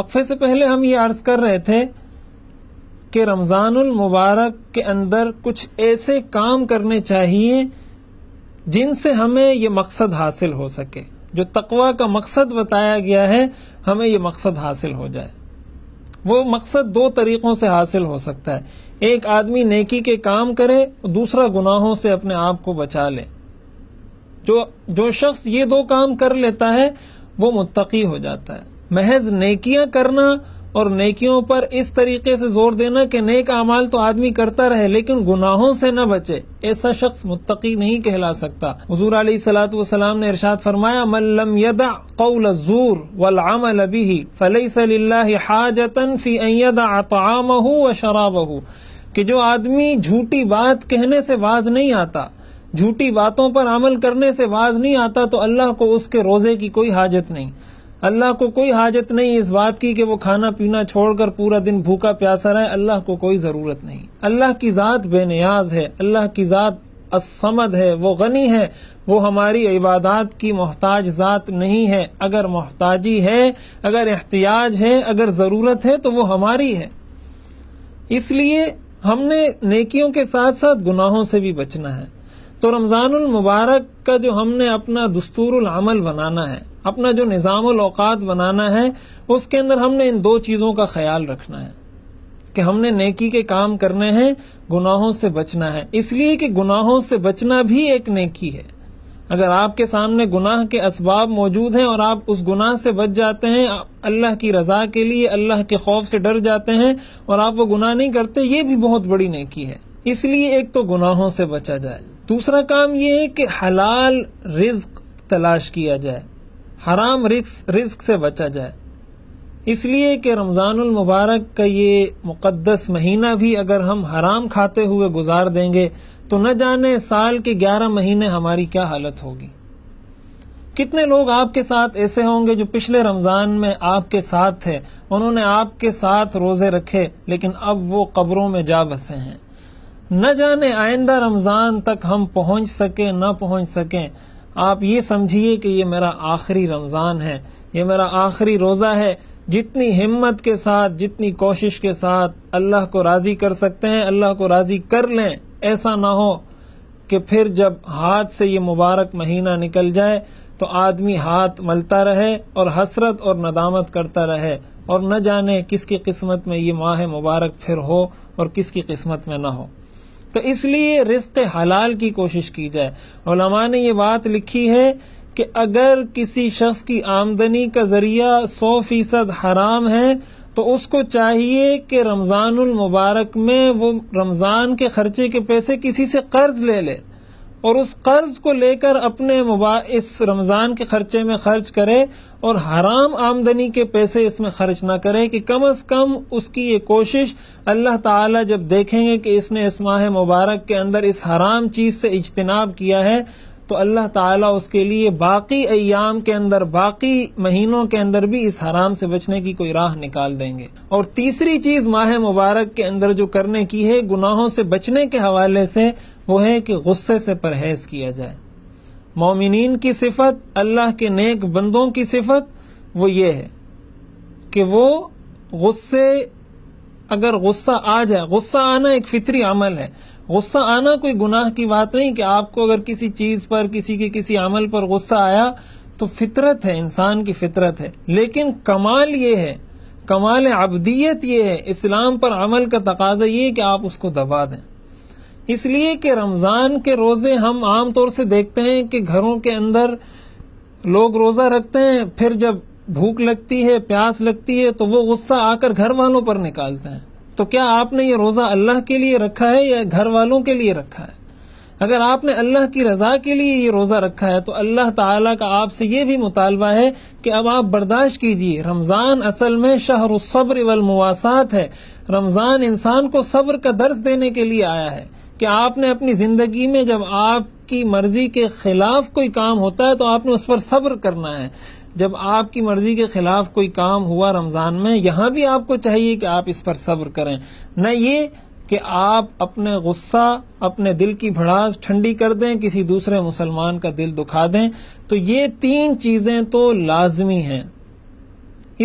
वक्फे से पहले हम ये अर्ज कर रहे थे कि रमज़ानुल मुबारक के अंदर कुछ ऐसे काम करने चाहिए जिनसे हमें ये मकसद हासिल हो सके जो तकवा का मकसद बताया गया है हमें ये मकसद हासिल हो जाए वो मकसद दो तरीक़ों से हासिल हो सकता है एक आदमी नेकी के काम करे दूसरा गुनाहों से अपने आप को बचा ले जो जो शख्स ये दो काम कर लेता है वो मुत्तकी हो जाता है महज नेकियां करना और नेकियों पर इस तरीके से जोर देना कि नेक अमाल तो आदमी करता रहे लेकिन गुनाहों से न बचे ऐसा शख्स मुत्तकी नहीं कहला सकता हजूर अली सलात ने इरशाद फरमाया मल्लम यदा कौल जूर वल अमल अभी फलई हाजतन फी अदा व शराबहू कि जो आदमी झूठी बात कहने से बाज नहीं आता झूठी बातों पर अमल करने से बाज नहीं आता तो अल्लाह को उसके रोजे की कोई हाजत नहीं अल्लाह को कोई हाजत नहीं इस बात की कि वो खाना पीना छोड़कर पूरा दिन भूखा प्यासा रहे अल्लाह को कोई ज़रूरत नहीं अल्लाह की ज़ात बेनियाज है अल्लाह की ज़ात असमद है वो गनी है वो हमारी इबादत की मोहताज ज़ात नहीं है अगर मोहताजी है अगर एहतियाज है अगर ज़रूरत है तो वो हमारी है इसलिए हमने नेकियों के साथ साथ गुनाहों से भी बचना है तो रमजानुल मुबारक का जो हमने अपना दस्तूर अमल बनाना है अपना जो निज़ाम अवकात बनाना है उसके अंदर हमने इन दो चीज़ों का ख्याल रखना है कि हमने नेकी के काम करने हैं गुनाहों से बचना है इसलिए कि गुनाहों से बचना भी एक नेकी है अगर आपके सामने गुनाह के इसबाब मौजूद हैं और आप उस गुनाह से बच जाते हैं अल्लाह की रजा के लिए अल्लाह के खौफ से डर जाते हैं और आप वो गुनाह नहीं करते ये भी बहुत बड़ी नेकी है इसलिए एक तो गुनाहों से बचा जाए दूसरा काम ये है कि हलाल रिज्क तलाश किया जाए हराम रिस्क रिस्क से बचा जाए इसलिए कि रमज़ानुल मुबारक का ये मुक़दस महीना भी अगर हम हराम खाते हुए गुजार देंगे तो न जाने साल के ग्यारह महीने हमारी क्या हालत होगी कितने लोग आपके साथ ऐसे होंगे जो पिछले रमज़ान में आपके साथ थे उन्होंने आपके साथ रोज़े रखे लेकिन अब वो कब्रों में जा बसे हैं न जाने आइंदा रमज़ान तक हम पहुंच सके न पहुंच सकें आप ये समझिए कि ये मेरा आखिरी रमज़ान है ये मेरा आखिरी रोज़ा है जितनी हिम्मत के साथ जितनी कोशिश के साथ अल्लाह को राज़ी कर सकते हैं अल्लाह को राज़ी कर लें ऐसा ना हो कि फिर जब हाथ से ये मुबारक महीना निकल जाए तो आदमी हाथ मलता रहे और हसरत और नदामत करता रहे और न जाने किसकी किस्मत में ये माह मुबारक फिर हो और किसकी किस्मत में ना हो तो इसलिए रिस्क हलाल की कोशिश की जाए ने ये बात लिखी है कि अगर किसी शख्स की आमदनी का जरिया सौ फीसद हराम है तो उसको चाहिए कि रमज़ानुल मुबारक में वो रमज़ान के खर्चे के पैसे किसी से कर्ज ले ले और उस कर्ज को लेकर अपने इस रमज़ान के खर्चे में खर्च करे और हराम आमदनी के पैसे इसमें खर्च ना करें कि कम अज कम उसकी ये कोशिश अल्लाह ताला जब देखेंगे कि इसने इस माह मुबारक के अंदर इस हराम चीज़ से इजतनाब किया है तो अल्लाह ताला उसके लिए बाकी अयाम के अंदर बाकी महीनों के अंदर भी इस हराम से बचने की कोई राह निकाल देंगे और तीसरी चीज माह मुबारक के अंदर जो करने की है गुनाहों से बचने के हवाले से वो है कि गुस्से से परहेज किया जाए मोमिन की सिफत अल्लाह के नेक बंदों की सिफत वो ये है कि वो गुस्से अगर गुस्सा आ जाए गुस्सा आना एक फितरी अमल है गुस्सा आना कोई गुनाह की बात नहीं कि आपको अगर किसी चीज पर किसी के किसी अमल पर गुस्सा आया तो फितरत है इंसान की फितरत है लेकिन कमाल ये है कमाल अबदीयत ये है इस्लाम पर अमल का तकाजा ये है कि आप उसको दबा दें इसलिए कि रमज़ान के रोज़े हम आम तौर से देखते हैं कि घरों के अंदर लोग रोज़ा रखते हैं फिर जब भूख लगती है प्यास लगती है तो वो गुस्सा आकर घर वालों पर निकालते हैं तो क्या आपने ये रोज़ा अल्लाह के लिए रखा है या घर वालों के लिए रखा है अगर आपने अल्लाह की रजा के लिए ये रोज़ा रखा है तो अल्लाह ताला का आपसे ये भी मुतालबा है कि अब आप बर्दाश्त कीजिए रमज़ान असल में शहर सब्र वल मुवासात है रमज़ान इंसान को सब्र का दर्ज देने के लिए आया है कि आपने अपनी जिंदगी में जब आपकी मर्जी के खिलाफ कोई काम होता है तो आपने उस पर सब्र करना है जब आपकी मर्जी के खिलाफ कोई काम हुआ रमजान में यहां भी आपको चाहिए कि आप इस पर सब्र करें न ये कि आप अपने गुस्सा अपने दिल की भड़ास ठंडी कर दें किसी दूसरे मुसलमान का दिल दुखा दें तो ये तीन चीजें तो लाजमी हैं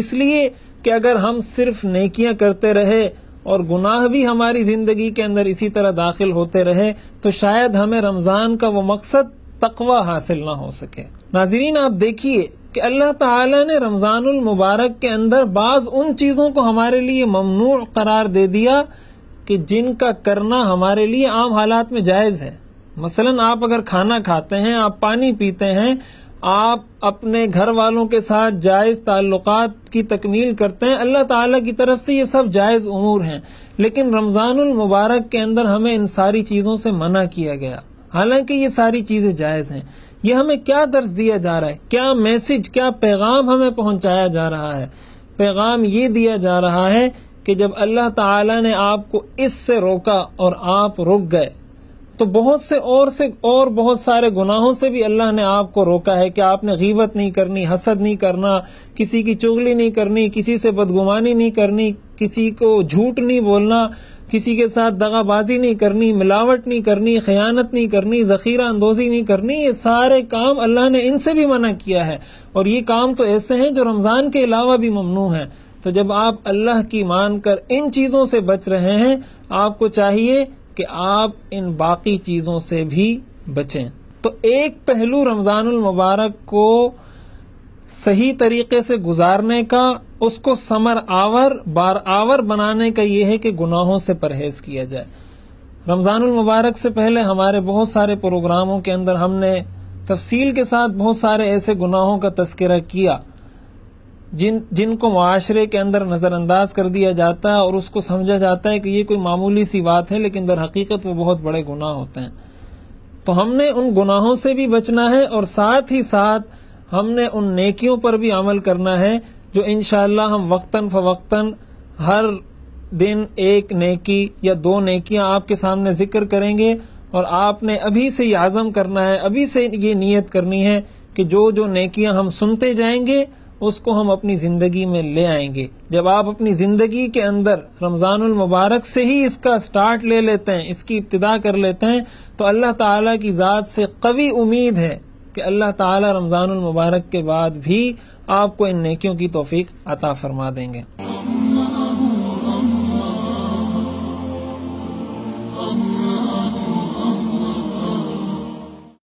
इसलिए कि अगर हम सिर्फ नेकियां करते रहे और गुनाह भी हमारी जिंदगी के अंदर इसी तरह दाखिल होते रहे तो शायद हमें रमजान का वो मकसद तकवा हासिल ना हो सके नाजरीन आप देखिए कि अल्लाह ताला ने रमजानुल मुबारक के अंदर बाज उन चीजों को हमारे लिए ममनू करार दे दिया कि जिनका करना हमारे लिए आम हालात में जायज है मसलन आप अगर खाना खाते हैं आप पानी पीते हैं आप अपने घर वालों के साथ जायज़ ताल्लुक की तकमील करते हैं अल्लाह ताला की तरफ से ये सब जायज़ उमूर हैं लेकिन रमज़ानुल मुबारक के अंदर हमें इन सारी चीज़ों से मना किया गया हालांकि ये सारी चीज़ें जायज़ हैं ये हमें क्या दर्ज दिया जा रहा है क्या मैसेज क्या पैगाम हमें पहुंचाया जा रहा है पैगाम ये दिया जा रहा है कि जब अल्लाह ताला ने आपको इससे रोका और आप रुक गए तो बहुत से और से और बहुत सारे गुनाहों से भी अल्लाह ने आपको रोका है कि आपने गीबत नहीं करनी हसद नहीं करना किसी की चुगली नहीं करनी किसी से बदगुमानी नहीं करनी किसी को झूठ नहीं बोलना किसी के साथ दगाबाजी नहीं करनी मिलावट नहीं करनी खयानत नहीं करनी जखीरा अंदोजी नहीं करनी ये सारे काम अल्लाह ने इनसे भी मना किया है और ये काम तो ऐसे हैं जो रमज़ान के अलावा भी ममनू है तो जब आप अल्लाह की मानकर इन चीज़ों से बच रहे हैं आपको चाहिए कि आप इन बाकी चीज़ों से भी बचें तो एक पहलू रमज़ानुल मुबारक को सही तरीके से गुजारने का उसको समर आवर बार आवर बनाने का यह है कि गुनाहों से परहेज किया जाए रमज़ानुल मुबारक से पहले हमारे बहुत सारे प्रोग्रामों के अंदर हमने तफसील के साथ बहुत सारे ऐसे गुनाहों का तस्करा किया जिन जिनको माशरे के अंदर नज़रअंदाज कर दिया जाता है और उसको समझा जाता है कि ये कोई मामूली सी बात है लेकिन दर हकीकत वो बहुत बड़े गुनाह होते हैं तो हमने उन गुनाहों से भी बचना है और साथ ही साथ हमने उन नेकियों पर भी अमल करना है जो इन हम वक्ता फ़वक्ता हर दिन एक नेकी या दो नेकियां आपके सामने जिक्र करेंगे और आपने अभी से ये आज़म करना है अभी से ये नीयत करनी है कि जो जो नेकियां हम सुनते जाएंगे उसको हम अपनी ज़िंदगी में ले आएंगे जब आप अपनी ज़िंदगी के अंदर रमज़ान मुबारक से ही इसका स्टार्ट ले लेते हैं इसकी इब्तदा कर लेते हैं तो अल्लाह ताला की ज़ात से कवी उम्मीद है कि अल्लाह ताला रमज़ान मुबारक के बाद भी आपको इन नेकियों की तोफीक अता फरमा देंगे